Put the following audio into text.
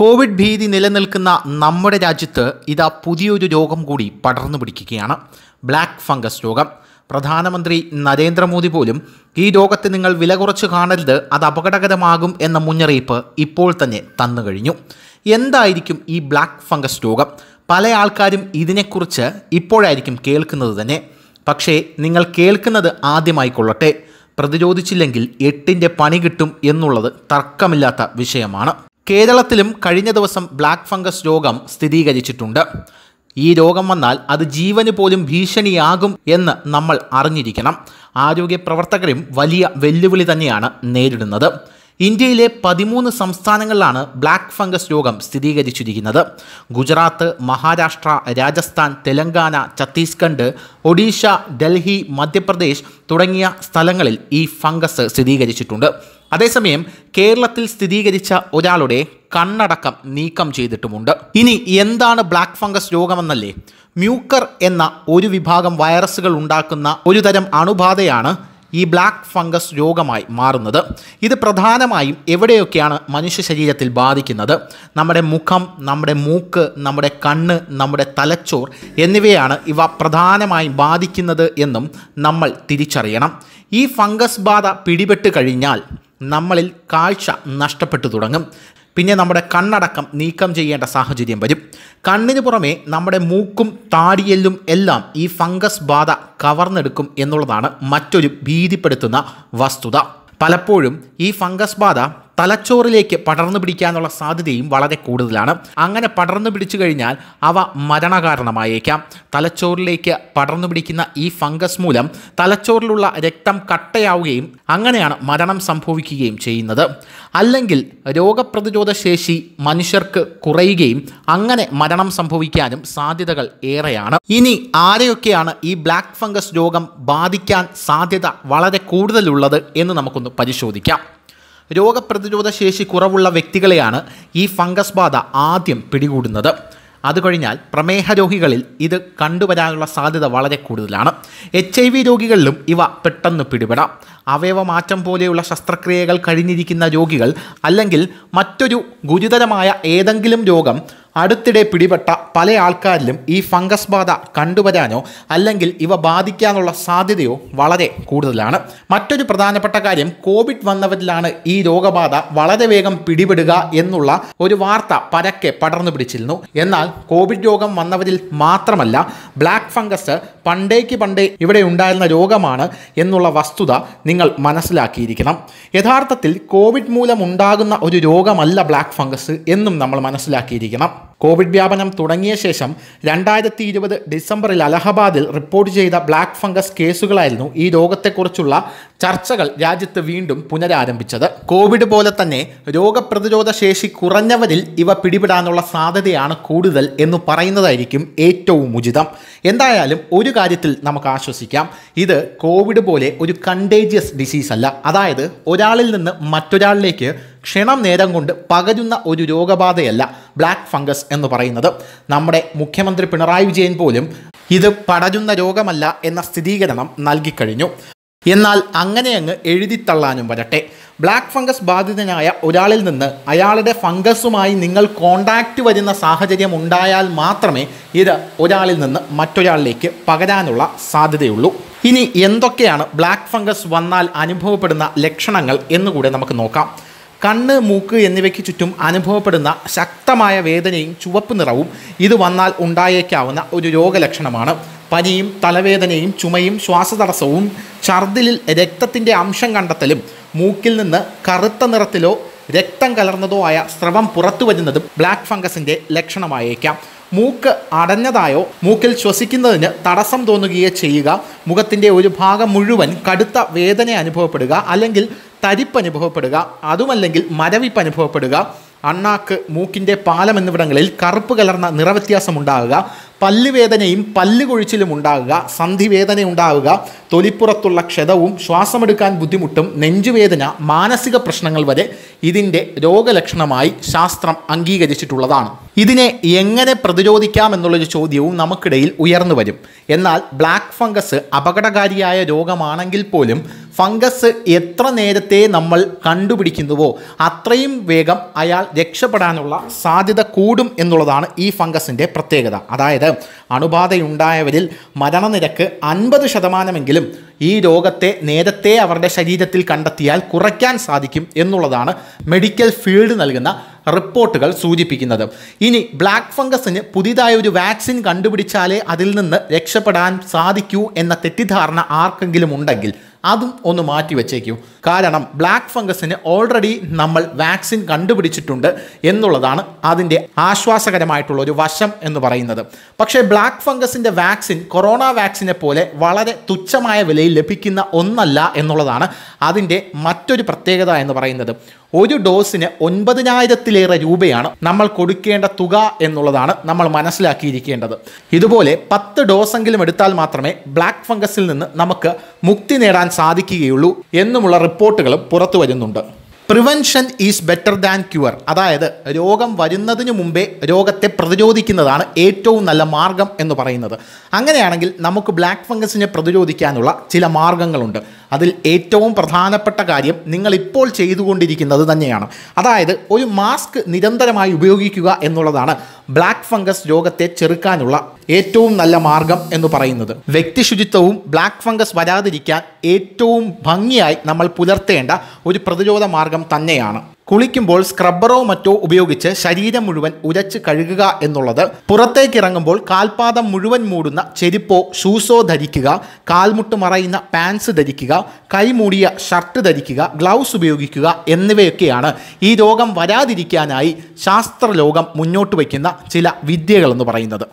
Covid ഭീതി നിലനിൽക്കുന്ന നമ്മുടെ രാജ്യത്ത് ഇതാ പുതിയൊരു രോഗം കൂടി പടർന്നു പിടിക്കുകയാണ് ബ്ലാക്ക് ഫംഗസ് രോഗം പ്രധാനമന്ത്രി നരേന്ദ്രമോദി പോലും ഈ രോഗത്തെ നിങ്ങൾ വില കുറച്ച് കാണരുത് അത് അപകടകരമാകും എന്ന മുന്നറിയിപ്പ് ഇപ്പോൾ തന്നെ തന്നു കഴിഞ്ഞു എന്തായിരിക്കും ഈ ബ്ലാക്ക് ഫംഗസ് രോഗം പല ആൾക്കാരും ഇതിനെക്കുറിച്ച് ഇപ്പോഴായിരിക്കും കേൾക്കുന്നത് തന്നെ പക്ഷേ നിങ്ങൾ കേൾക്കുന്നത് ആദ്യമായി കൊള്ളട്ടെ പ്രതിരോധിച്ചില്ലെങ്കിൽ എട്ടിൻ്റെ പണി കിട്ടും എന്നുള്ളത് തർക്കമില്ലാത്ത വിഷയമാണ് കേരളത്തിലും കഴിഞ്ഞ ദിവസം ബ്ലാക്ക് ഫംഗസ് രോഗം സ്ഥിരീകരിച്ചിട്ടുണ്ട് ഈ രോഗം വന്നാൽ അത് ജീവന് പോലും ഭീഷണിയാകും എന്ന് നമ്മൾ അറിഞ്ഞിരിക്കണം ആരോഗ്യ പ്രവർത്തകരും വലിയ വെല്ലുവിളി തന്നെയാണ് നേരിടുന്നത് ഇന്ത്യയിലെ പതിമൂന്ന് സംസ്ഥാനങ്ങളിലാണ് ബ്ലാക്ക് ഫംഗസ് രോഗം സ്ഥിരീകരിച്ചിരിക്കുന്നത് ഗുജറാത്ത് മഹാരാഷ്ട്ര രാജസ്ഥാൻ തെലങ്കാന ഛത്തീസ്ഗഡ് ഒഡീഷ ഡൽഹി മധ്യപ്രദേശ് തുടങ്ങിയ സ്ഥലങ്ങളിൽ ഈ ഫംഗസ് സ്ഥിരീകരിച്ചിട്ടുണ്ട് അതേസമയം കേരളത്തിൽ സ്ഥിരീകരിച്ച ഒരാളുടെ കണ്ണടക്കം നീക്കം ചെയ്തിട്ടുമുണ്ട് ഇനി എന്താണ് ബ്ലാക്ക് ഫംഗസ് രോഗമെന്നല്ലേ മ്യൂക്കർ എന്ന ഒരു വിഭാഗം വൈറസുകൾ ഉണ്ടാക്കുന്ന ഒരുതരം അണുബാധയാണ് ഈ ബ്ലാക്ക് ഫംഗസ് രോഗമായി മാറുന്നത് ഇത് പ്രധാനമായും എവിടെയൊക്കെയാണ് മനുഷ്യ ശരീരത്തിൽ ബാധിക്കുന്നത് നമ്മുടെ മുഖം നമ്മുടെ മൂക്ക് നമ്മുടെ കണ്ണ് നമ്മുടെ തലച്ചോർ എന്നിവയാണ് ഇവ പ്രധാനമായും ബാധിക്കുന്നത് എന്നും നമ്മൾ തിരിച്ചറിയണം ഈ ഫംഗസ് ബാധ പിടിപെട്ട് കഴിഞ്ഞാൽ നമ്മളിൽ കാഴ്ച നഷ്ടപ്പെട്ടു തുടങ്ങും പിന്നെ നമ്മുടെ കണ്ണടക്കം നീക്കം ചെയ്യേണ്ട സാഹചര്യം വരും കണ്ണിന് പുറമെ നമ്മുടെ മൂക്കും താടിയെല്ലും എല്ലാം ഈ ഫംഗസ് ബാധ കവർന്നെടുക്കും എന്നുള്ളതാണ് മറ്റൊരു ഭീതിപ്പെടുത്തുന്ന വസ്തുത പലപ്പോഴും ഈ ഫംഗസ് ബാധ തലച്ചോറിലേക്ക് പടർന്നു പിടിക്കാനുള്ള സാധ്യതയും വളരെ കൂടുതലാണ് അങ്ങനെ പടർന്നു പിടിച്ചു കഴിഞ്ഞാൽ അവ മരണകാരണമായേക്കാം തലച്ചോറിലേക്ക് പടർന്നു പിടിക്കുന്ന ഈ ഫംഗസ് മൂലം തലച്ചോറിലുള്ള രക്തം കട്ടയാവുകയും അങ്ങനെയാണ് മരണം സംഭവിക്കുകയും ചെയ്യുന്നത് അല്ലെങ്കിൽ രോഗപ്രതിരോധ ശേഷി മനുഷ്യർക്ക് കുറയുകയും അങ്ങനെ മരണം സംഭവിക്കാനും സാധ്യതകൾ ഏറെയാണ് ഇനി ആരെയൊക്കെയാണ് ഈ ബ്ലാക്ക് ഫംഗസ് രോഗം ബാധിക്കാൻ സാധ്യത വളരെ കൂടുതലുള്ളത് എന്ന് നമുക്കൊന്ന് പരിശോധിക്കാം രോഗപ്രതിരോധ ശേഷി കുറവുള്ള വ്യക്തികളെയാണ് ഈ ഫംഗസ് ബാധ ആദ്യം പിടികൂടുന്നത് അത് കഴിഞ്ഞാൽ പ്രമേഹ രോഗികളിൽ ഇത് കണ്ടുവരാനുള്ള സാധ്യത വളരെ കൂടുതലാണ് എച്ച് ഐ വി രോഗികളിലും ഇവ പെട്ടെന്ന് പിടിപെടാം മാറ്റം പോലെയുള്ള ശസ്ത്രക്രിയകൾ കഴിഞ്ഞിരിക്കുന്ന രോഗികൾ അല്ലെങ്കിൽ മറ്റൊരു ഗുരുതരമായ ഏതെങ്കിലും രോഗം അടുത്തിടെ പിടിപെട്ട പല ആൾക്കാരിലും ഈ ഫംഗസ് ബാധ കണ്ടുവരാനോ അല്ലെങ്കിൽ ഇവ ബാധിക്കാനുള്ള സാധ്യതയോ വളരെ കൂടുതലാണ് മറ്റൊരു പ്രധാനപ്പെട്ട കാര്യം കോവിഡ് വന്നവരിലാണ് ഈ രോഗബാധ വളരെ വേഗം പിടിപെടുക എന്നുള്ള ഒരു വാർത്ത പരക്കെ പടർന്നു പിടിച്ചിരുന്നു എന്നാൽ കോവിഡ് രോഗം വന്നവരിൽ മാത്രമല്ല ബ്ലാക്ക് ഫംഗസ് പണ്ടേക്ക് പണ്ടേ ഇവിടെ ഉണ്ടായിരുന്ന രോഗമാണ് എന്നുള്ള വസ്തുത നിങ്ങൾ മനസ്സിലാക്കിയിരിക്കണം യഥാർത്ഥത്തിൽ കോവിഡ് മൂലം ഉണ്ടാകുന്ന ഒരു രോഗമല്ല ബ്ലാക്ക് ഫംഗസ് എന്നും നമ്മൾ മനസ്സിലാക്കിയിരിക്കണം കോവിഡ് വ്യാപനം തുടങ്ങിയ ശേഷം രണ്ടായിരത്തി ഇരുപത് ഡിസംബറിൽ അലഹബാദിൽ റിപ്പോർട്ട് ചെയ്ത ബ്ലാക്ക് ഫംഗസ് കേസുകളായിരുന്നു ഈ രോഗത്തെക്കുറിച്ചുള്ള ചർച്ചകൾ രാജ്യത്ത് വീണ്ടും പുനരാരംഭിച്ചത് കോവിഡ് പോലെ തന്നെ രോഗപ്രതിരോധ ശേഷി കുറഞ്ഞവരിൽ ഇവ പിടിപെടാനുള്ള സാധ്യതയാണ് കൂടുതൽ എന്ന് പറയുന്നതായിരിക്കും ഏറ്റവും ഉചിതം എന്തായാലും ഒരു കാര്യത്തിൽ നമുക്ക് ആശ്വസിക്കാം ഇത് കോവിഡ് പോലെ ഒരു കണ്ടേജിയസ് ഡിസീസ് അല്ല അതായത് ഒരാളിൽ നിന്ന് മറ്റൊരാളിലേക്ക് ക്ഷണം നേരം കൊണ്ട് പകരുന്ന ഒരു രോഗബാധയല്ല ബ്ലാക്ക് ഫംഗസ് എന്ന് പറയുന്നത് നമ്മുടെ മുഖ്യമന്ത്രി പിണറായി വിജയൻ പോലും ഇത് പടരുന്ന രോഗമല്ല എന്ന സ്ഥിരീകരണം നൽകിക്കഴിഞ്ഞു എന്നാൽ അങ്ങനെ അങ്ങ് എഴുതിത്തള്ളാനും വരട്ടെ ബ്ലാക്ക് ഫംഗസ് ബാധിതനായ ഒരാളിൽ നിന്ന് അയാളുടെ ഫംഗസുമായി നിങ്ങൾ കോണ്ടാക്റ്റ് വരുന്ന സാഹചര്യം ഉണ്ടായാൽ മാത്രമേ ഇത് ഒരാളിൽ നിന്ന് മറ്റൊരാളിലേക്ക് പകരാനുള്ള സാധ്യതയുള്ളൂ ഇനി എന്തൊക്കെയാണ് ബ്ലാക്ക് ഫംഗസ് വന്നാൽ അനുഭവപ്പെടുന്ന ലക്ഷണങ്ങൾ എന്നുകൂടെ നമുക്ക് നോക്കാം കണ്ണ് മൂക്ക് എന്നിവയ്ക്ക് ചുറ്റും അനുഭവപ്പെടുന്ന ശക്തമായ വേദനയും ചുവപ്പ് നിറവും ഇത് വന്നാൽ ഉണ്ടായേക്കാവുന്ന ഒരു രോഗലക്ഷണമാണ് പനിയും തലവേദനയും ചുമയും ശ്വാസതടസ്സവും ഛർദിലിൽ രക്തത്തിൻ്റെ അംശം കണ്ടെത്തലും മൂക്കിൽ നിന്ന് കറുത്ത നിറത്തിലോ രക്തം കലർന്നതോ ആയ സ്രവം പുറത്തു വരുന്നതും ബ്ലാക്ക് ഫംഗസിൻ്റെ ലക്ഷണമായേക്കാം മൂക്ക് അടഞ്ഞതായോ മൂക്കിൽ ശ്വസിക്കുന്നതിന് തടസ്സം തോന്നുകയോ ചെയ്യുക മുഖത്തിൻ്റെ ഒരു ഭാഗം മുഴുവൻ കടുത്ത വേദന അനുഭവപ്പെടുക അല്ലെങ്കിൽ തരിപ്പ് അനുഭവപ്പെടുക അതുമല്ലെങ്കിൽ മരവിപ്പ് അനുഭവപ്പെടുക അണ്ണാക്ക് മൂക്കിൻ്റെ പാലം എന്നിവിടങ്ങളിൽ കറുപ്പ് കലർന്ന നിറവ്യത്യാസം ഉണ്ടാകുക പല്ലുവേദനയും പല്ലുകൊഴിച്ചിലും ഉണ്ടാകുക സന്ധിവേദന ഉണ്ടാവുക തൊലിപ്പുറത്തുള്ള ക്ഷതവും ശ്വാസമെടുക്കാൻ ബുദ്ധിമുട്ടും നെഞ്ചുവേദന മാനസിക പ്രശ്നങ്ങൾ വരെ ഇതിൻ്റെ രോഗലക്ഷണമായി ശാസ്ത്രം അംഗീകരിച്ചിട്ടുള്ളതാണ് ഇതിനെ എങ്ങനെ പ്രതിരോധിക്കാം എന്നുള്ളൊരു ചോദ്യവും നമുക്കിടയിൽ ഉയർന്നു വരും എന്നാൽ ബ്ലാക്ക് ഫംഗസ് അപകടകാരിയായ രോഗമാണെങ്കിൽ പോലും ഫംഗസ് എത്ര നേരത്തെ നമ്മൾ കണ്ടുപിടിക്കുന്നുവോ അത്രയും വേഗം അയാൾ രക്ഷപ്പെടാനുള്ള സാധ്യത കൂടും എന്നുള്ളതാണ് ഈ ഫംഗസിൻ്റെ പ്രത്യേകത അതായത് അണുബാധയുണ്ടായവരിൽ മരണനിരക്ക് അൻപത് ശതമാനമെങ്കിലും ഈ രോഗത്തെ നേരത്തെ അവരുടെ ശരീരത്തിൽ കണ്ടെത്തിയാൽ കുറയ്ക്കാൻ സാധിക്കും എന്നുള്ളതാണ് മെഡിക്കൽ ഫീൽഡ് നൽകുന്ന റിപ്പോർട്ടുകൾ സൂചിപ്പിക്കുന്നത് ഇനി ബ്ലാക്ക് ഫംഗസിന് പുതിയതായ ഒരു വാക്സിൻ കണ്ടുപിടിച്ചാലേ അതിൽ നിന്ന് രക്ഷപ്പെടാൻ സാധിക്കൂ എന്ന തെറ്റിദ്ധാരണ ആർക്കെങ്കിലും ഉണ്ടെങ്കിൽ അതും ഒന്ന് മാറ്റി വെച്ചേക്കും കാരണം ബ്ലാക്ക് ഫംഗസിന് ഓൾറെഡി നമ്മൾ വാക്സിൻ കണ്ടുപിടിച്ചിട്ടുണ്ട് എന്നുള്ളതാണ് അതിൻ്റെ ആശ്വാസകരമായിട്ടുള്ള ഒരു വശം എന്ന് പറയുന്നത് പക്ഷേ ബ്ലാക്ക് ഫംഗസിൻ്റെ വാക്സിൻ കൊറോണ വാക്സിനെ പോലെ വളരെ തുച്ഛമായ വിലയിൽ ലഭിക്കുന്ന ഒന്നല്ല എന്നുള്ളതാണ് അതിൻ്റെ മറ്റൊരു പ്രത്യേകത എന്ന് പറയുന്നത് ഒരു ഡോസിന് ഒൻപതിനായിരത്തിലേറെ രൂപയാണ് നമ്മൾ കൊടുക്കേണ്ട തുക എന്നുള്ളതാണ് നമ്മൾ മനസ്സിലാക്കിയിരിക്കേണ്ടത് ഇതുപോലെ പത്ത് ഡോസെങ്കിലും എടുത്താൽ മാത്രമേ ബ്ലാക്ക് ഫംഗസിൽ നിന്ന് നമുക്ക് മുക്തി നേടാൻ കണ്ടെത്താൻ സാധിക്കുകയുള്ളൂ എന്നുമുള്ള റിപ്പോർട്ടുകൾ പുറത്തു വരുന്നുണ്ട് prevention is better than cure അതായത് രോഗം വരുന്നതിന് മുമ്പേ രോഗത്തെ പ്രതിരോധിക്കുന്നതാണ് ഏറ്റവും നല്ല മാർഗം എന്ന് പറയുന്നത് അങ്ങനെയാണെങ്കിൽ നമുക്ക് ബ്ലാക്ക് ഫംഗസിനെ പ്രതിരോധിക്കാനുള്ള ചില മാർഗങ്ങളുണ്ട് അതിൽ ഏറ്റവും പ്രധാനപ്പെട്ട കാര്യം നിങ്ങളിപ്പോൾ ചെയ്തുകൊണ്ടിരിക്കുന്നത് തന്നെയാണ് അതായത് ഒരു മാസ്ക് നിരന്തരമായി ഉപയോഗിക്കുക എന്നുള്ളതാണ് ബ്ലാക്ക് ഫംഗസ് രോഗത്തെ ചെറുക്കാനുള്ള ഏറ്റവും നല്ല മാർഗം എന്ന് പറയുന്നത് വ്യക്തി ശുചിത്വവും ബ്ലാക്ക് ഫംഗസ് വരാതിരിക്കാൻ ഏറ്റവും ഭംഗിയായി നമ്മൾ പുലർത്തേണ്ട ഒരു പ്രതിരോധ മാർഗം തന്നെയാണ് കുളിക്കുമ്പോൾ സ്ക്രബ്ബറോ മറ്റോ ഉപയോഗിച്ച് ശരീരം മുഴുവൻ ഉരച്ച് കഴുകുക എന്നുള്ളത് പുറത്തേക്കിറങ്ങുമ്പോൾ കാൽപാദം മുഴുവൻ മൂടുന്ന ചെരുപ്പോ ഷൂസോ ധരിക്കുക കാൽമുട്ട് മറയുന്ന പാൻസ് ധരിക്കുക കൈമൂടിയ ഷർട്ട് ധരിക്കുക ഗ്ലൗസ് ഉപയോഗിക്കുക എന്നിവയൊക്കെയാണ് ഈ രോഗം വരാതിരിക്കാനായി ശാസ്ത്രലോകം മുന്നോട്ട് വയ്ക്കുന്ന ചില വിദ്യകളെന്ന് പറയുന്നത്